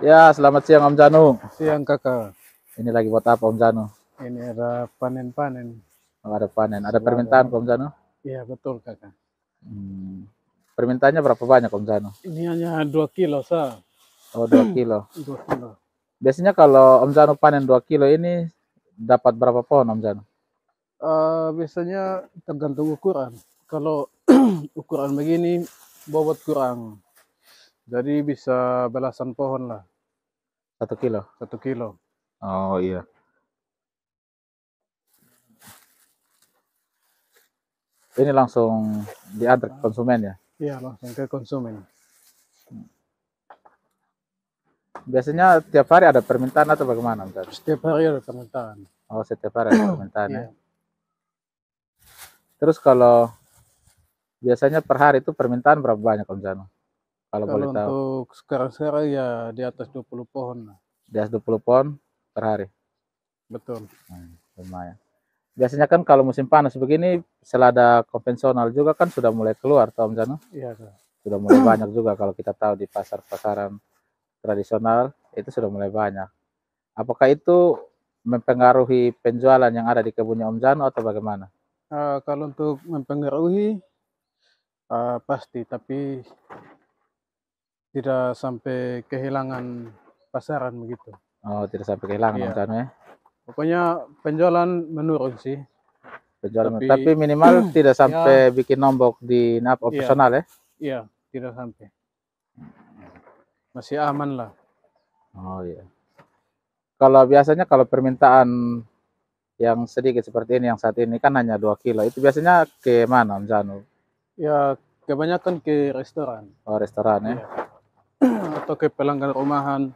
Ya, selamat siang Om Janu. Siang Kakak. Ini lagi buat apa Om Janu? Ini ada panen-panen. Oh, ada panen. Ada permintaan Om Janu? Iya, betul Kakak. Hmm. Permintaannya berapa banyak Om Janu? Ini hanya 2 kilo, sah. Oh, 2 kilo. 2 kilo. Biasanya kalau Om Janu panen 2 kilo ini dapat berapa pohon Om Janu? Uh, biasanya tergantung ukuran. Kalau ukuran begini bobot kurang. Jadi bisa belasan pohon lah. Satu kilo? Satu kilo. Oh iya. Ini langsung diantar ke konsumen ya? Iya langsung ke konsumen. Biasanya tiap hari ada permintaan atau bagaimana? Bentar? Setiap hari ada permintaan. Oh setiap hari ada permintaan ya? Iya. Terus kalau biasanya per hari itu permintaan berapa banyak Om Jano? Kalau, kalau boleh tahu. sekarang-sekarang ya di atas 20 pohon. Di atas 20 pohon per hari. Betul. Hmm, lumayan. Biasanya kan kalau musim panas begini selada konvensional juga kan sudah mulai keluar Tom Jano. Iya, Sudah mulai banyak juga kalau kita tahu di pasar-pasaran tradisional itu sudah mulai banyak. Apakah itu mempengaruhi penjualan yang ada di kebunnya Om Jano atau bagaimana? Uh, kalau untuk mempengaruhi uh, pasti, tapi tidak sampai kehilangan pasaran begitu. Oh, tidak sampai kehilangan iya. kan Pokoknya penjualan menurun sih. Penjualan tapi, tapi minimal tidak ya. sampai ya, bikin nombok di nap iya. operasional iya, ya. Iya, tidak sampai. Masih aman lah. Oh iya. Kalau biasanya kalau permintaan yang sedikit seperti ini yang saat ini kan hanya 2 kilo. Itu biasanya ke mana Om Janu? Ya, kebanyakan ke restoran. Oh, restoran ya. Iya atau ke pelanggan rumahan.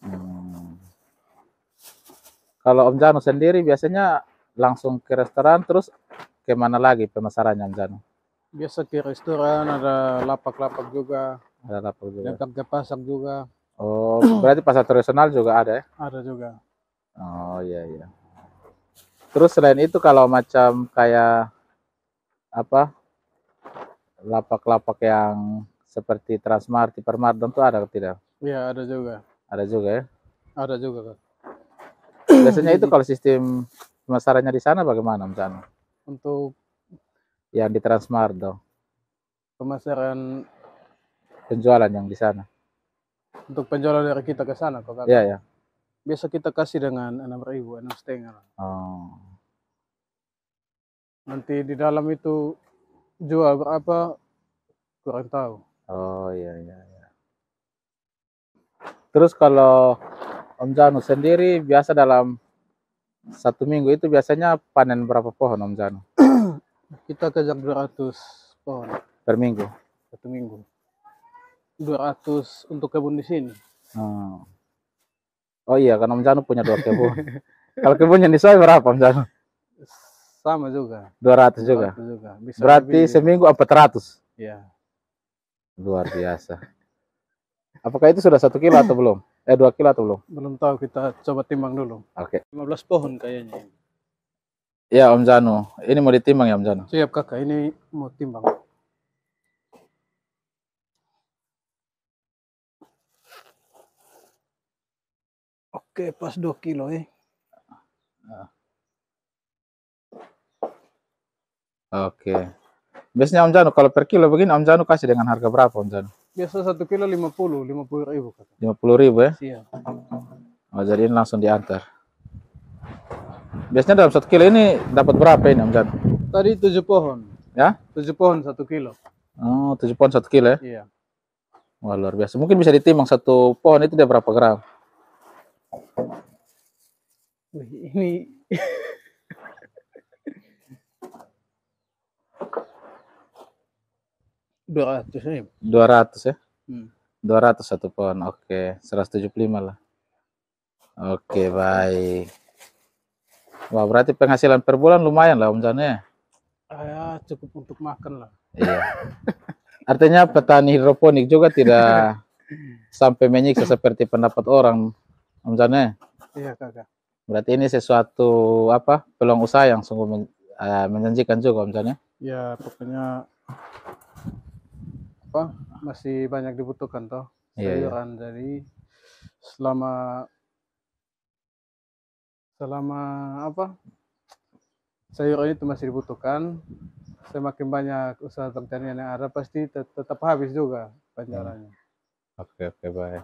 Hmm. Kalau Om Janu sendiri biasanya langsung ke restoran terus kemana lagi pemasarannya Om Janu? Biasa ke restoran ada lapak-lapak juga. Ada lapak juga. ada Dekat pasar juga. Oh, berarti pasar tradisional juga ada ya? Ada juga. Oh iya iya. Terus selain itu kalau macam kayak apa lapak-lapak yang seperti Transmart, Hipermart tentu ada tidak? Iya, ada juga. Ada juga ya? Ada juga, Kak. Biasanya itu kalau sistem pemasarannya di sana bagaimana, Mas anu? Untuk yang di Transmart dong. Pemasaran penjualan yang di sana. Untuk penjualan dari kita ke sana, kok, Kak? Iya, ya. Biasa kita kasih dengan enam ribu, enam setengah. Oh. Nanti di dalam itu jual berapa kurang tahu. Oh iya iya. iya. Terus kalau Om Janu sendiri biasa dalam satu minggu itu biasanya panen berapa pohon Om Janu? Kita kejar 200 pohon. Per minggu? Satu minggu. 200 untuk kebun di sini. Hmm. Oh iya karena Om Janu punya dua kebun. kalau kebunnya di saya berapa Om Janu? Sama juga. 200 juga? 200 juga. Bisa Berarti lebih... seminggu 400? Iya. Luar biasa. Apakah itu sudah satu kilo atau belum? Eh dua kilo atau belum? Belum tahu kita coba timbang dulu. Oke. Okay. 15 pohon kayaknya. Ya Om Zano, ini mau ditimbang ya Om Zano? Siap kakak, ini mau timbang. Oke, pas 2 kilo eh. Ah. Oke. Okay. Biasanya Om Janu kalau per kilo begini Om Janu kasih dengan harga berapa Om Janu? Biasa satu kilo lima puluh, lima puluh ribu. Lima puluh ribu ya? Iya. Oh, jadi ini langsung diantar. Biasanya dalam satu kilo ini dapat berapa ini Om Janu? Tadi tujuh pohon. Ya? Tujuh pohon satu kilo. Oh, tujuh pohon satu kilo ya? Iya. Wah luar biasa. Mungkin bisa ditimbang satu pohon itu dia berapa gram? Wih, ini 200 ya. 200 ya? Hmm. 200 satu pohon. Oke, puluh 175 lah. Oke, baik. Wah, berarti penghasilan per bulan lumayan lah Om Jana ya? Ya, cukup untuk makan lah. Iya. Artinya petani hidroponik juga tidak sampai menyiksa seperti pendapat orang Om Jana. Ya? Iya, Kakak. Berarti ini sesuatu apa? peluang usaha yang sungguh men, uh, menjanjikan juga Om Jana. Ya? ya, pokoknya apa masih banyak dibutuhkan toh iya, iya. sayuran yeah, jadi selama selama apa sayuran itu masih dibutuhkan semakin banyak usaha pertanian yang ada pasti tet tetap habis juga penjaranya. okay, hmm. Oke oke baik.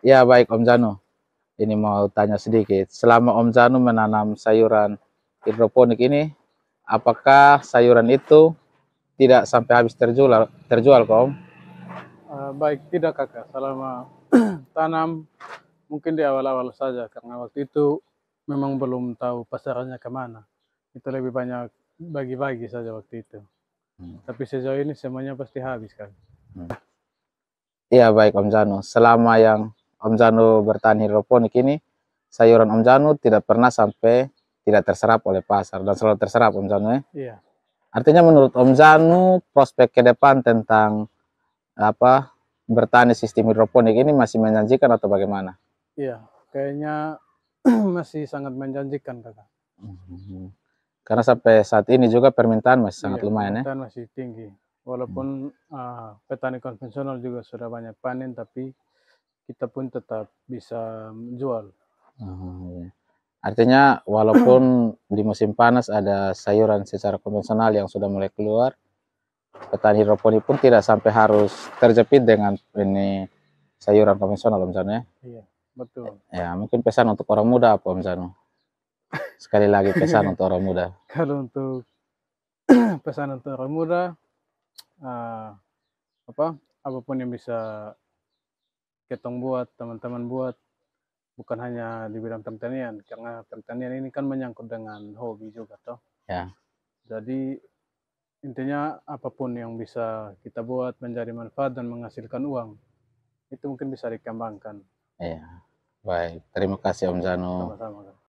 Ya baik Om Zano Ini mau tanya sedikit. Selama Om Zano menanam sayuran hidroponik ini, apakah sayuran itu tidak sampai habis terjual terjual kom? Uh, baik tidak kakak selama tanam mungkin di awal-awal saja karena waktu itu memang belum tahu pasarnya kemana itu lebih banyak bagi-bagi saja waktu itu hmm. tapi sejauh ini semuanya pasti habis kan Iya hmm. baik Om Jano selama yang Om Jano bertahan hidroponik ini sayuran Om Jano tidak pernah sampai tidak terserap oleh pasar dan selalu terserap Om Jano ya? Iya. Artinya menurut Om Zanu prospek ke depan tentang apa bertani sistem hidroponik ini masih menjanjikan atau bagaimana? Iya, kayaknya masih sangat menjanjikan kakak. Hmm. Karena sampai saat ini juga permintaan masih sangat iya, lumayan permintaan ya. Permintaan masih tinggi. Walaupun hmm. uh, petani konvensional juga sudah banyak panen, tapi kita pun tetap bisa menjual. Ah, iya. Artinya walaupun di musim panas ada sayuran secara konvensional yang sudah mulai keluar, petani hidroponik pun tidak sampai harus terjepit dengan ini sayuran konvensional Om ya? Iya, betul. Ya, mungkin pesan untuk orang muda apa Om Sekali lagi pesan untuk orang muda. Kalau untuk pesan untuk orang muda uh, apa apapun yang bisa ketong buat, teman-teman buat bukan hanya di bidang pertanian karena pertanian ini kan menyangkut dengan hobi juga toh ya jadi intinya apapun yang bisa kita buat menjadi manfaat dan menghasilkan uang itu mungkin bisa dikembangkan Ya. baik terima kasih Om Zano sama-sama